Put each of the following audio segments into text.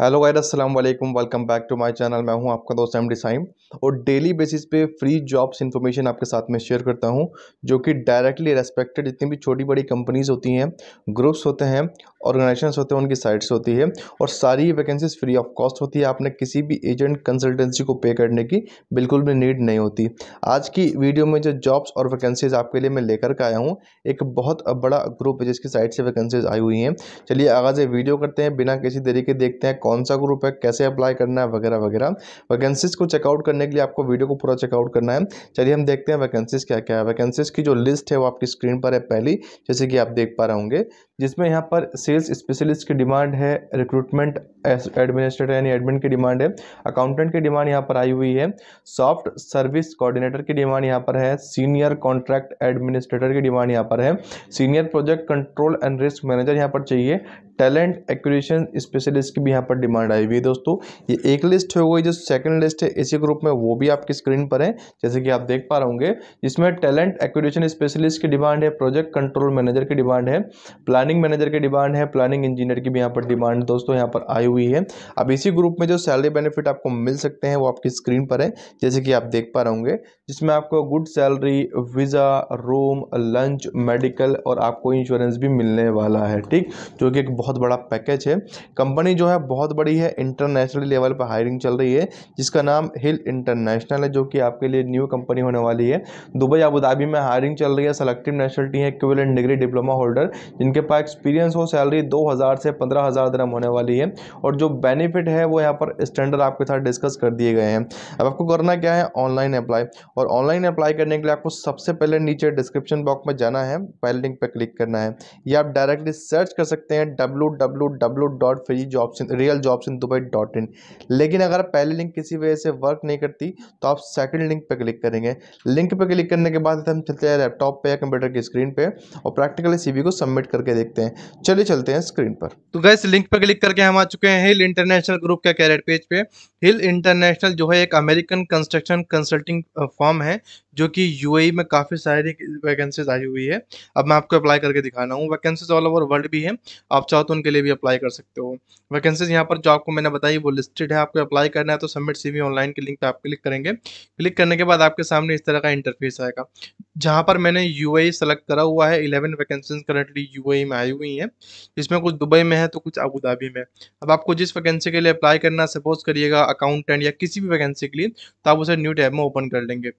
hello guys अस्सलाम वालेकुम welcome back to my channel मैं हूं आपका दोस्त एम डिसाइम और डेली बेसिस पे फ्री जॉब्स इन्फॉर्मेशन आपके साथ में शेयर करता हूं जो कि डायरेक्टली रेस्पेक्टेड जितनी भी छोटी बड़ी कंपनीज़ होती हैं ग्रुप्स होते हैं ऑर्गेनाइजेशन होते हैं उनकी साइट्स होती है और सारी वैकेंसीज फ्री ऑफ कॉस्ट होती है आपने किसी भी एजेंट कंसल्टेंसी को पे करने की बिल्कुल भी नीड नहीं होती आज की वीडियो में जो जॉब्स और वैकेंसीज आपके लिए मैं लेकर के आया हूँ एक बहुत बड़ा ग्रुप है जिसकी साइट से वैकेंसीज आई हुई हैं चलिए आगाज़ वीडियो करते हैं बिना किसी देरी के देखते हैं कौन सा ग्रुप है कैसे अप्लाई करना है वगैरह वगैरह वैकेंसीज को चेकआउट करने के लिए आपको वीडियो को पूरा चेकआउट करना है चलिए हम देखते हैं वैकेंसीज क्या क्या है वैकेंसीज की जो लिस्ट है वो आपकी स्क्रीन पर है पहली जैसे कि आप देख पा रहे होंगे जिसमें यहाँ पर सेल्स स्पेशलिस्ट की डिमांड है रिक्रूटमेंट एडमिनिस्ट्रेटर यानी एडमिन की डिमांड है अकाउंटेंट की डिमांड यहाँ पर आई हुई है सॉफ्ट सर्विस कोऑर्डिनेटर की डिमांड यहाँ पर है सीनियर कॉन्ट्रैक्ट एडमिनिस्ट्रेटर की डिमांड यहाँ पर है senior project control and risk manager यहाँ पर चाहिए टैलेंट एक्विजिशन स्पेशलिस्ट की भी यहाँ पर डिमांड आई हुई है दोस्तों ये एक लिस्ट हो गई जो सेकंड लिस्ट है इसी ग्रुप में वो भी आपकी स्क्रीन पर है जैसे कि आप देख पा रहे होंगे जिसमें टैलेंट एक्विजिशन स्पेशलिस्ट की डिमांड है प्रोजेक्ट कंट्रोल मैनेजर की डिमांड है प्लानिंग मैनेजर की डिमांड है प्लानिंग इंजीनियर की भी यहाँ पर डिमांड दोस्तों यहाँ पर आई हुई है अब इसी ग्रुप में जो सैलरी बेनिफिट आपको मिल सकते हैं वो आपकी स्क्रीन पर है जैसे कि आप देख पा रहे होंगे जिसमें आपको good salary visa room lunch medical और आपको इंश्योरेंस भी मिलने वाला है ठीक जो कि एक बहुत बहुत बड़ा पैकेज है कंपनी जो है बहुत बड़ी है इंटरनेशनल लेवल पर हायरिंग चल रही है जिसका नाम हिल इंटरनेशनल है जो कि आपके लिए न्यू कंपनी होने वाली है दुबई अबूधाबी में हायरिंग चल रही है सेलेक्टिव नेशनलिटी है इक्विवेलेंट डिग्री डिप्लोमा होल्डर जिनके पास एक्सपीरियंस हो सैलरी दो हज़ार से पंद्रह हज़ार दरम होने वाली है और जो बेनिफिट है वो यहाँ पर स्टैंडर्ड आपके साथ डिस्कस कर दिए गए हैं अब आपको करना क्या है ऑनलाइन अप्लाई और ऑनलाइन अप्लाई करने के लिए आपको सबसे पहले नीचे डिस्क्रिप्शन बॉक्स में जाना है पहले लिंक पर क्लिक करना है या आप डायरेक्टली सर्च कर सकते हैं W W W dot free jobs in real jobs in Dubai dot in लेकिन अगर पहले लिंक किसी वजह से वर्क नहीं करती तो आप सेकंड लिंक पर क्लिक करेंगे लिंक पर क्लिक करने के बाद हम चलते हैं लैपटॉप पे या कंप्यूटर की स्क्रीन पे और प्रैक्टिकली सीवी को सबमिट करके देखते हैं चलिए चलते हैं स्क्रीन पर तो गैस लिंक पर क्लिक करके हम आ चुके हैं हिल इंटरनेशनल ग्रुप के कैरेट पेज पे हिल इंटरनेशनल जो है एक अमेरिकन कंस्ट्रक्शन कंसल्टिंग फॉर्म है जो कि यूएई e में काफ़ी सारी वैकेंसीज आई हुई है अब मैं आपको अप्लाई करके दिखाना हूँ वैकेंसीज ऑल ओवर वर्ल्ड भी है आप चाहो तो तो उनके लिए भी अप्लाई कर सकते हो वैकेंसीज यहाँ पर जो आपको मैंने बताई वो लिस्टेड है आपको अप्लाई करना है तो सबमिट सी ऑनलाइन के लिंक पर आप क्लिक करेंगे क्लिक करने के बाद आपके सामने इस तरह का इंटरफेस आएगा जहाँ पर मैंने यू ए सेलेक्ट करा हुआ है इलेवन वैकेंसीज करेंटली यू में आई हुई हैं जिसमें कुछ दुबई में है तो कुछ अबूधाबी में अब आपको जिस वैकेंसी के लिए अप्लाई करना सपोज करिएगा अकाउंटेंट या किसी भी वैकेंसी के लिए तो आप उसे न्यू टैब में ओपन कर लेंगे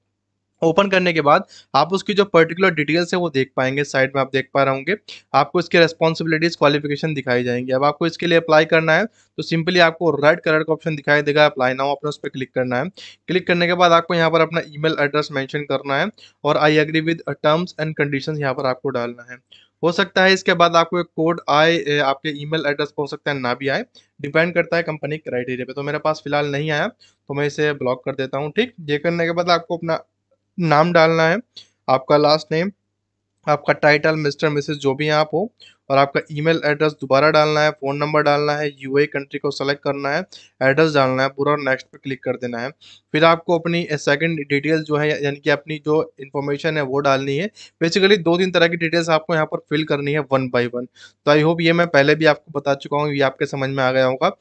ओपन करने के बाद आप उसकी जो पर्टिकुलर डिटेल्स है वो देख पाएंगे साइड में आप देख पा रहे होंगे आपको इसके रेस्पॉन्सिबिलिटीज़ क्वालिफिकेशन दिखाई जाएंगी अब आपको इसके लिए अप्लाई करना है तो सिंपली आपको रेड कलर का ऑप्शन दिखाई देगा अप्लाई नाउ आपने उस पर क्लिक करना है क्लिक करने के बाद आपको यहाँ पर अपना ई एड्रेस मैंशन करना है और I agree with terms and condition यहाँ पर आपको डालना है हो सकता है इसके बाद आपको एक कोड आए आपके ईमेल एड्रेस पर हो सकता है ना भी आए डिपेंड करता है कंपनी क्राइटेरिया पे तो मेरे पास फिलहाल नहीं आया तो मैं इसे ब्लॉक कर देता हूँ ठीक ये करने के बाद आपको अपना नाम डालना है आपका लास्ट नेम आपका टाइटल मिस्टर मिसेज जो भी आप हो और आपका ईमेल एड्रेस दोबारा डालना है फ़ोन नंबर डालना है यूए कंट्री को सेलेक्ट करना है एड्रेस डालना है पूरा और नेक्स्ट पे क्लिक कर देना है फिर आपको अपनी सेकंड डिटेल जो है यानी कि अपनी जो इन्फॉर्मेशन है वो डालनी है बेसिकली दो तीन तरह की डिटेल्स आपको यहाँ पर फिल करनी है वन बाई वन तो आई होप ये मैं पहले भी आपको बता चुका हूँ ये आपके समझ में आ गया होगा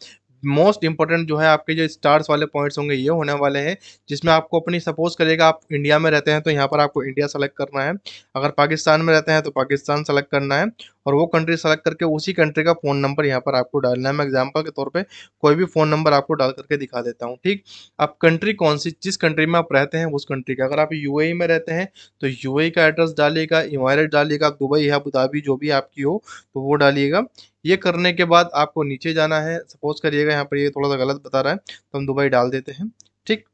मोस्ट इंपॉर्टेंट जो है आपके जो स्टार्स वाले पॉइंट्स होंगे ये होने वाले हैं जिसमें आपको अपनी सपोज करेगा आप इंडिया में रहते हैं तो यहाँ पर आपको इंडिया सेलेक्ट करना है अगर पाकिस्तान में रहते हैं तो पाकिस्तान सेलेक्ट करना है और वो कंट्री सेलेक्ट करके उसी कंट्री का फ़ोन नंबर यहाँ पर आपको डालना है मैं एग्जाम्पल के तौर पर कोई भी फ़ोन नंबर आपको डाल करके दिखा देता हूँ ठीक आप कंट्री कौन सी जिस कंट्री में आप रहते हैं उस कंट्री का अगर आप यू e में रहते हैं तो यू e का एड्रेस डालिएगा इमारत डालिएगा दुबई या अबू धाबी जो भी आपकी हो तो वो डालिएगा ये करने के बाद आपको नीचे जाना है सपोज करिएगा यहाँ पर ये थोड़ा सा गलत बता रहा है तो हम दुबई डाल देते हैं ठीक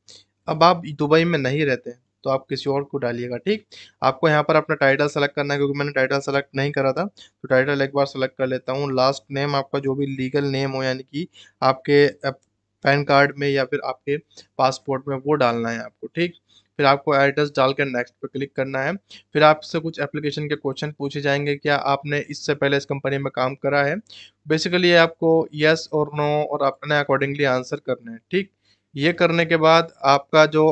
अब आप दुबई में नहीं रहते हैं तो आप किसी और को डालिएगा ठीक आपको यहाँ पर अपना टाइटल सेलेक्ट करना है क्योंकि मैंने टाइटल सेलेक्ट नहीं करा था तो टाइटल एक बार सेलेक्ट कर लेता हूँ लास्ट नेम आपका जो भी लीगल नेम हो यानी कि आपके पैन कार्ड में या फिर आपके पासपोर्ट में वो डालना है आपको ठीक फिर आपको एड्रेस डालकर नेक्स्ट पे क्लिक करना है फिर आपसे कुछ एप्लीकेशन के क्वेश्चन पूछे जाएंगे क्या आपने इससे पहले इस कंपनी में काम करा है बेसिकली आपको यस और नो और अपने अकॉर्डिंगली आंसर करना है ठीक ये करने के बाद आपका जो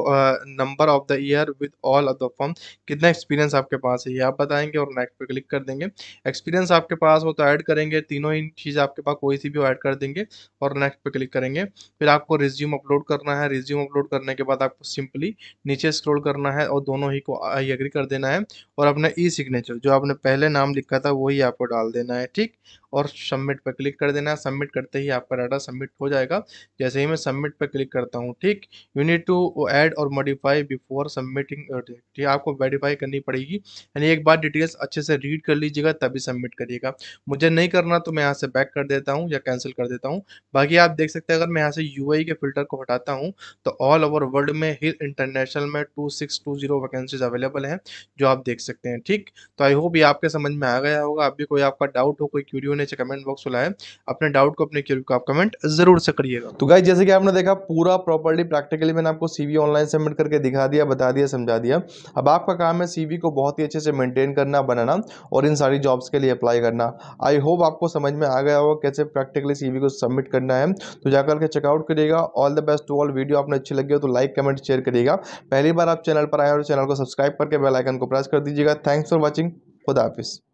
number of the year with all of the form कितना एक्सपीरियंस आपके पास है ये आप बताएंगे और नेक्स्ट पे क्लिक कर देंगे एक्सपीरियंस आपके पास हो तो ऐड करेंगे तीनों ही चीज़ आपके पास कोई सी भी ऐड कर देंगे और नेक्स्ट पे क्लिक करेंगे फिर आपको रिज्यूम अपलोड करना है रिज्यूम अपलोड करने के बाद आपको सिंपली नीचे स्क्रोल करना है और दोनों ही को आई एग्री कर देना है और अपना ई सिग्नेचर जो आपने पहले नाम लिखा था वही आपको डाल देना है ठीक और सबमिट पर क्लिक कर देना है सबमिट करते ही आपका डाटा सबमिट हो जाएगा जैसे ही मैं सबमिट पर क्लिक करता हूँ ठीक you need to add or modify before submitting ठीक आपको वेरीफाई करनी पड़ेगी यानी एक बार डिटेल्स अच्छे से रीड कर लीजिएगा तभी सबमिट करिएगा मुझे नहीं करना तो मैं यहाँ से बैक कर देता हूँ या कैंसिल कर देता हूँ बाकी आप देख सकते हैं अगर मैं यहाँ से यू के फिल्टर को हटाता हूँ तो ऑल ओवर वर्ल्ड में हिल इंटरनेशनल में two six two zero vacancies available हैं जो आप देख सकते हैं ठीक तो आई होप ये आपके समझ में आ गया होगा अभी कोई आपका डाउट हो कोई क्यूरियो नीचे कमेंट बॉक्स खुला है अपने डाउट को अपने क्यूरी को आप कमेंट जरूर से करिएगा तो गाइज जैसे कि आपने देखा पूरा प्रॉपर्ली प्रैक्टिकली मैंने आपको सीवी ऑनलाइन सबमिट करके दिखा दिया बता दिया समझा दिया अब आपका काम है सीवी को बहुत ही अच्छे से मेंटेन करना बनाना और इन सारी जॉब्स के लिए अप्लाई करना आई होप आपको समझ में आ गया होगा कैसे प्रैक्टिकली सीवी को सबमिट करना है तो जाकर के चेकआउट करिएगा all the best to all video आपने अच्छी लगी हो तो लाइक कमेंट शेयर करिएगा पहली बार आप चैनल पर आए और चैनल तो को सब्सक्राइब करके बेलाइकन को प्रेस कर दीजिएगा थैंक्स फॉर वॉचिंग खुदा हाफिज़